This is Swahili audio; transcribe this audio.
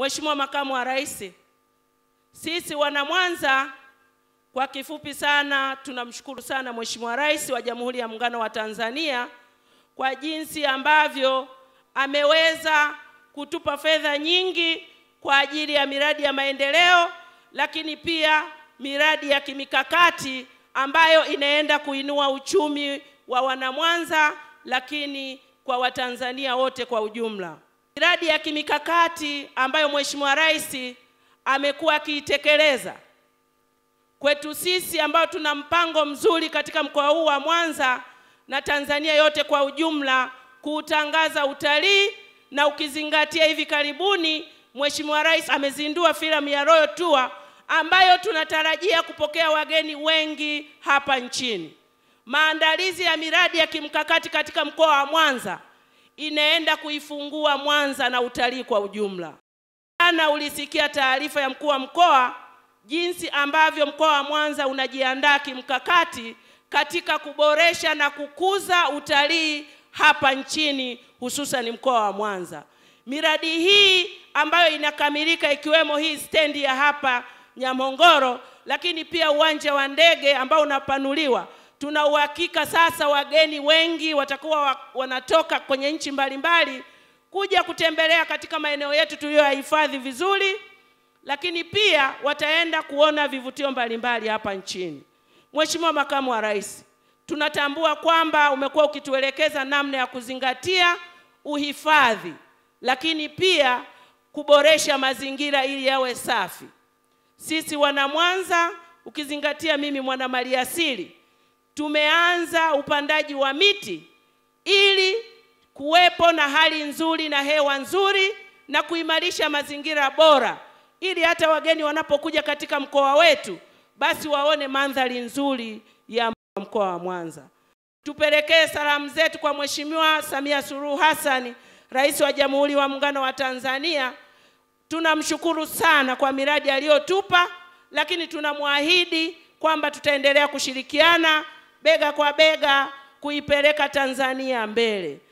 Mheshimiwa Makamu wa Rais, sisi wana Mwanza kwa kifupi sana tunamshukuru sana Mheshimiwa Rais wa Jamhuri ya Muungano wa Tanzania kwa jinsi ambavyo ameweza kutupa fedha nyingi kwa ajili ya miradi ya maendeleo, lakini pia miradi ya kimikakati ambayo inaenda kuinua uchumi wa wanamwanza, lakini kwa Watanzania wote kwa ujumla. Miradi ya kimikakati ambayo Mheshimiwa Rais amekuwa akiitekeleza kwetu sisi ambao tuna mpango mzuri katika mkoa huu wa Mwanza na Tanzania yote kwa ujumla kuutangaza utalii, na ukizingatia hivi karibuni Mheshimiwa Rais amezindua filamu ya Royal Tour ambayo tunatarajia kupokea wageni wengi hapa nchini. Maandalizi ya miradi ya kimkakati katika mkoa wa Mwanza inaenda kuifungua Mwanza na utalii kwa ujumla. Jana ulisikia taarifa ya mkuu wa mkoa jinsi ambavyo mkoa wa Mwanza unajiandaa kimkakati katika kuboresha na kukuza utalii hapa nchini, hususan mkoa wa Mwanza. Miradi hii ambayo inakamilika ikiwemo hii stendi ya hapa nyamongoro lakini pia uwanja wa ndege ambao unapanuliwa Tuna uhakika sasa wageni wengi watakuwa wanatoka kwenye nchi mbalimbali kuja kutembelea katika maeneo yetu tuliyoyahifadhi vizuri, lakini pia wataenda kuona vivutio mbalimbali hapa nchini. Mheshimiwa Makamu wa Rais, tunatambua kwamba umekuwa ukituelekeza namna ya kuzingatia uhifadhi, lakini pia kuboresha mazingira ili yawe safi. Sisi wana Mwanza, ukizingatia mimi mwana maliasili tumeanza upandaji wa miti ili kuwepo na hali nzuri na hewa nzuri na kuimarisha mazingira bora, ili hata wageni wanapokuja katika mkoa wetu basi waone mandhari nzuri ya mkoa wa Mwanza. Tupelekee salamu zetu kwa Mheshimiwa Samia Suluhu Hassan, Rais wa Jamhuri wa Muungano wa Tanzania. Tunamshukuru sana kwa miradi aliyotupa, lakini tunamwahidi kwamba tutaendelea kushirikiana bega kwa bega kuipeleka Tanzania mbele.